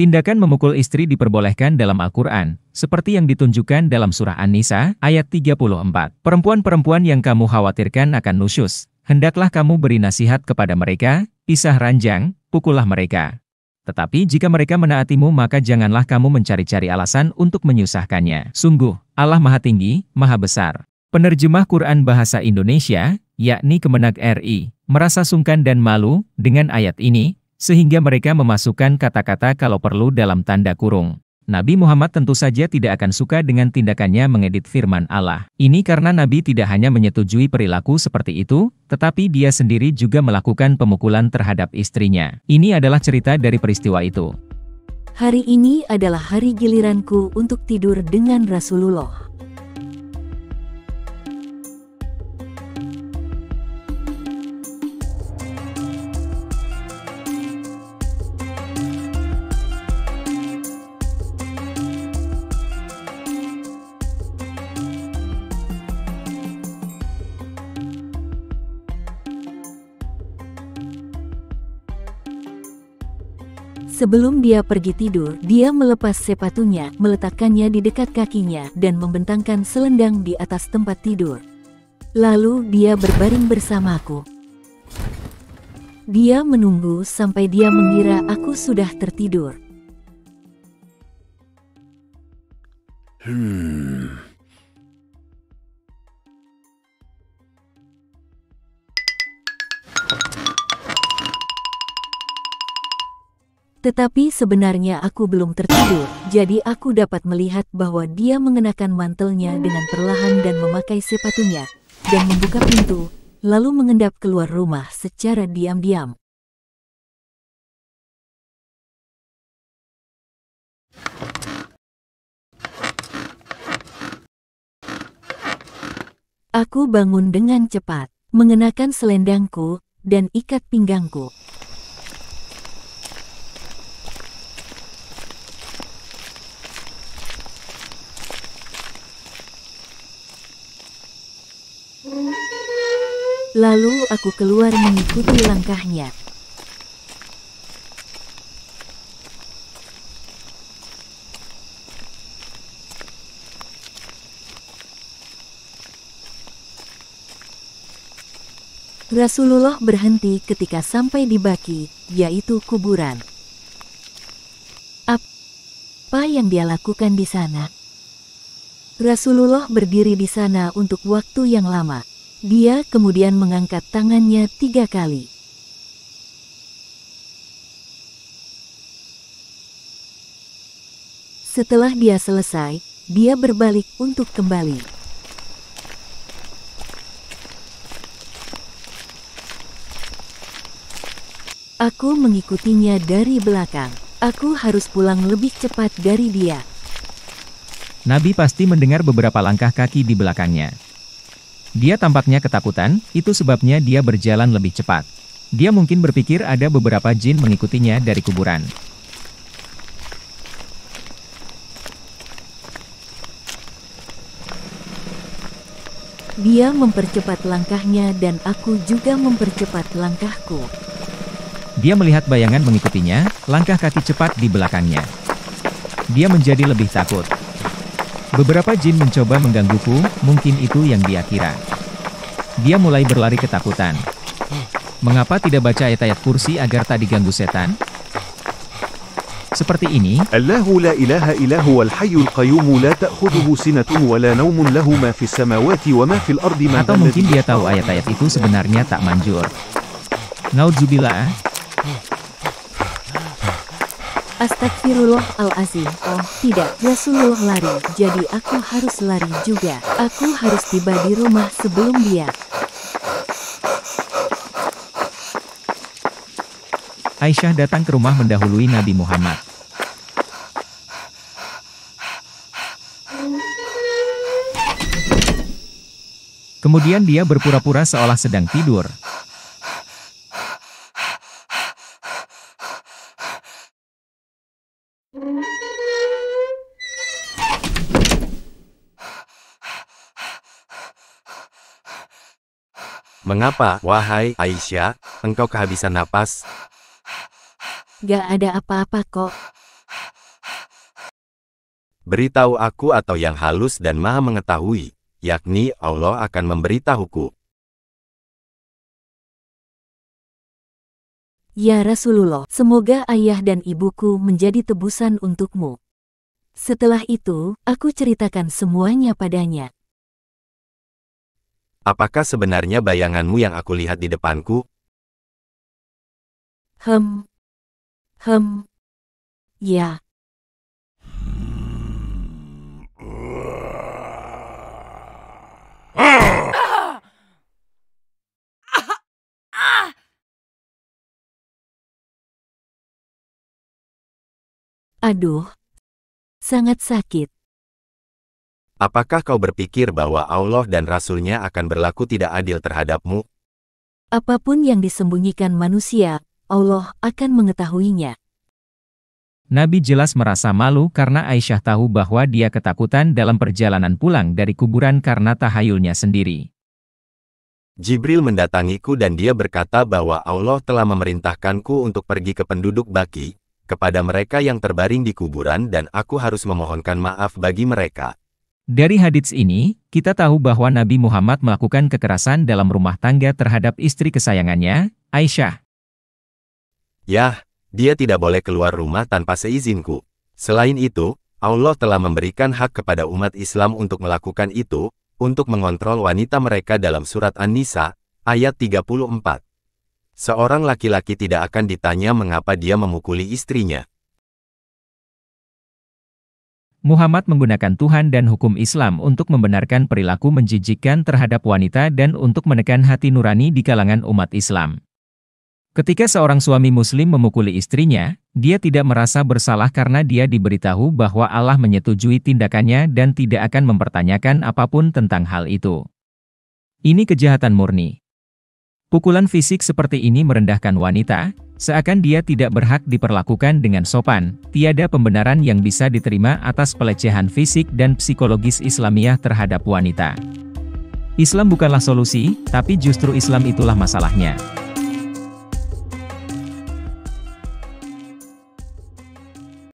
Tindakan memukul istri diperbolehkan dalam Al-Quran, seperti yang ditunjukkan dalam surah An-Nisa ayat 34. Perempuan-perempuan yang kamu khawatirkan akan nusyus, hendaklah kamu beri nasihat kepada mereka, pisah ranjang, pukullah mereka. Tetapi jika mereka menaatimu maka janganlah kamu mencari-cari alasan untuk menyusahkannya. Sungguh, Allah Maha Tinggi, Maha Besar. Penerjemah Quran Bahasa Indonesia, yakni Kemenag RI, merasa sungkan dan malu dengan ayat ini sehingga mereka memasukkan kata-kata kalau perlu dalam tanda kurung. Nabi Muhammad tentu saja tidak akan suka dengan tindakannya mengedit firman Allah. Ini karena Nabi tidak hanya menyetujui perilaku seperti itu, tetapi dia sendiri juga melakukan pemukulan terhadap istrinya. Ini adalah cerita dari peristiwa itu. Hari ini adalah hari giliranku untuk tidur dengan Rasulullah. Sebelum dia pergi tidur, dia melepas sepatunya, meletakkannya di dekat kakinya, dan membentangkan selendang di atas tempat tidur. Lalu dia berbaring bersamaku. Dia menunggu sampai dia mengira aku sudah tertidur. Hmm. Tetapi sebenarnya aku belum tertidur, jadi aku dapat melihat bahwa dia mengenakan mantelnya dengan perlahan dan memakai sepatunya, dan membuka pintu, lalu mengendap keluar rumah secara diam-diam. Aku bangun dengan cepat, mengenakan selendangku dan ikat pinggangku. Lalu aku keluar mengikuti langkahnya. Rasulullah berhenti ketika sampai di Baki, yaitu kuburan. Apa yang dia lakukan di sana? Rasulullah berdiri di sana untuk waktu yang lama. Dia kemudian mengangkat tangannya tiga kali. Setelah dia selesai, dia berbalik untuk kembali. Aku mengikutinya dari belakang. Aku harus pulang lebih cepat dari dia. Nabi pasti mendengar beberapa langkah kaki di belakangnya. Dia tampaknya ketakutan, itu sebabnya dia berjalan lebih cepat. Dia mungkin berpikir ada beberapa jin mengikutinya dari kuburan. Dia mempercepat langkahnya dan aku juga mempercepat langkahku. Dia melihat bayangan mengikutinya, langkah kaki cepat di belakangnya. Dia menjadi lebih takut. Beberapa jin mencoba menggangguku, mungkin itu yang dia kira. Dia mulai berlari ketakutan. Mengapa tidak baca ayat-ayat kursi agar tak diganggu setan? Seperti ini. Allahu la ilaha al hayyul qayyum la ta'khudhuhu sinatun wa la nawmun wa ma fil ardi Atau mungkin dia tahu ayat-ayat itu sebenarnya tak manjur. Naudzubillah, Astagfirullahalazim. Oh, tidak. Rasulullah lari. Jadi aku harus lari juga. Aku harus tiba di rumah sebelum dia. Aisyah datang ke rumah mendahului Nabi Muhammad. Kemudian dia berpura-pura seolah sedang tidur, Mengapa, wahai Aisyah, engkau kehabisan napas? Gak ada apa-apa kok. Beritahu aku atau yang halus dan maha mengetahui, yakni Allah akan memberitahuku. Ya Rasulullah, semoga ayah dan ibuku menjadi tebusan untukmu. Setelah itu, aku ceritakan semuanya padanya. Apakah sebenarnya bayanganmu yang aku lihat di depanku? Hem. Hem. Ya. Aduh, sangat sakit. Apakah kau berpikir bahwa Allah dan Rasulnya akan berlaku tidak adil terhadapmu? Apapun yang disembunyikan manusia, Allah akan mengetahuinya. Nabi jelas merasa malu karena Aisyah tahu bahwa dia ketakutan dalam perjalanan pulang dari kuburan karena tahayulnya sendiri. Jibril mendatangiku dan dia berkata bahwa Allah telah memerintahkanku untuk pergi ke penduduk Baki, kepada mereka yang terbaring di kuburan dan aku harus memohonkan maaf bagi mereka, dari hadits ini, kita tahu bahwa Nabi Muhammad melakukan kekerasan dalam rumah tangga terhadap istri kesayangannya, Aisyah. Yah, dia tidak boleh keluar rumah tanpa seizinku. Selain itu, Allah telah memberikan hak kepada umat Islam untuk melakukan itu, untuk mengontrol wanita mereka dalam surat An-Nisa, ayat 34. Seorang laki-laki tidak akan ditanya mengapa dia memukuli istrinya, Muhammad menggunakan Tuhan dan hukum Islam untuk membenarkan perilaku menjijikan terhadap wanita dan untuk menekan hati nurani di kalangan umat Islam. Ketika seorang suami Muslim memukuli istrinya, dia tidak merasa bersalah karena dia diberitahu bahwa Allah menyetujui tindakannya dan tidak akan mempertanyakan apapun tentang hal itu. Ini kejahatan murni. Pukulan fisik seperti ini merendahkan wanita, Seakan dia tidak berhak diperlakukan dengan sopan, tiada pembenaran yang bisa diterima atas pelecehan fisik dan psikologis Islamiah terhadap wanita. Islam bukanlah solusi, tapi justru Islam itulah masalahnya.